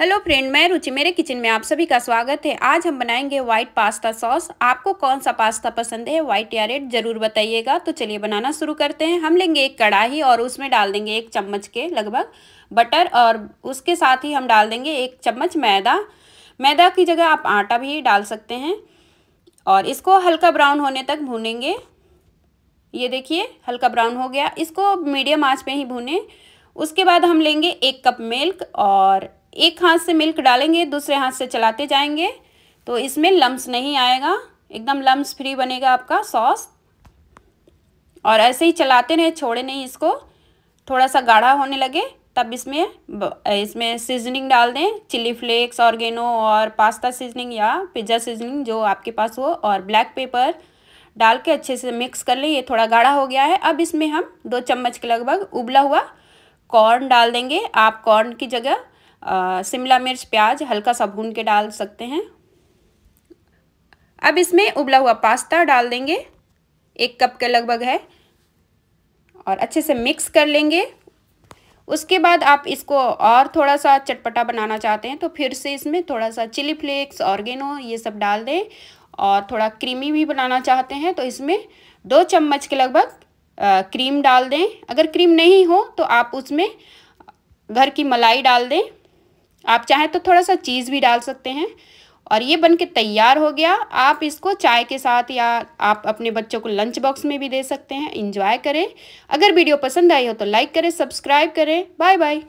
hello friend मैं रुचि मेरे kitchen में आप सभी का स्वागत है आज हम बनाएंगे व्हाइट पास्ता सॉस आपको कौन सा पास्ता पसंद है व्हाइट या रेड जरूर बताइएगा तो चलिए बनाना शुरू करते हैं हम लेंगे एक कढ़ाई और उसमें डाल देंगे एक चम्मच के लगभग बटर और उसके साथ ही हम डाल देंगे एक चम्मच मैदा मैदा की जगह आप आटा भी डाल सकते हैं और इसको हल्का ब्राउन होने तक भूनेंगे ये देखिए हल्का ब्राउन हो गया इसको मीडियम आँच पर ही भूनें उसके बाद हम लेंगे एक कप मिल्क और एक हाथ से मिल्क डालेंगे दूसरे हाथ से चलाते जाएंगे तो इसमें लम्स नहीं आएगा एकदम लम्स फ्री बनेगा आपका सॉस और ऐसे ही चलाते रहे छोड़े नहीं इसको थोड़ा सा गाढ़ा होने लगे तब इसमें इसमें सीजनिंग डाल दें चिली फ्लेक्स ऑर्गेनो और पास्ता सीजनिंग या पिज्ज़ा सीजनिंग जो आपके पास हो और ब्लैक पेपर डाल के अच्छे से मिक्स कर लें ये थोड़ा गाढ़ा हो गया है अब इसमें हम दो चम्मच के लगभग उबला हुआ कॉर्न डाल देंगे आप कॉर्न की जगह शिमला मिर्च प्याज हल्का सा भून के डाल सकते हैं अब इसमें उबला हुआ पास्ता डाल देंगे एक कप के लगभग है और अच्छे से मिक्स कर लेंगे उसके बाद आप इसको और थोड़ा सा चटपटा बनाना चाहते हैं तो फिर से इसमें थोड़ा सा चिली फ्लेक्स ऑर्गेनो ये सब डाल दें और थोड़ा क्रीमी भी बनाना चाहते हैं तो इसमें दो चम्मच के लगभग क्रीम डाल दें अगर क्रीम नहीं हो तो आप उसमें घर की मलाई डाल दें आप चाहें तो थोड़ा सा चीज़ भी डाल सकते हैं और ये बन के तैयार हो गया आप इसको चाय के साथ या आप अपने बच्चों को लंच बॉक्स में भी दे सकते हैं इंजॉय करें अगर वीडियो पसंद आई हो तो लाइक करें सब्सक्राइब करें बाय बाय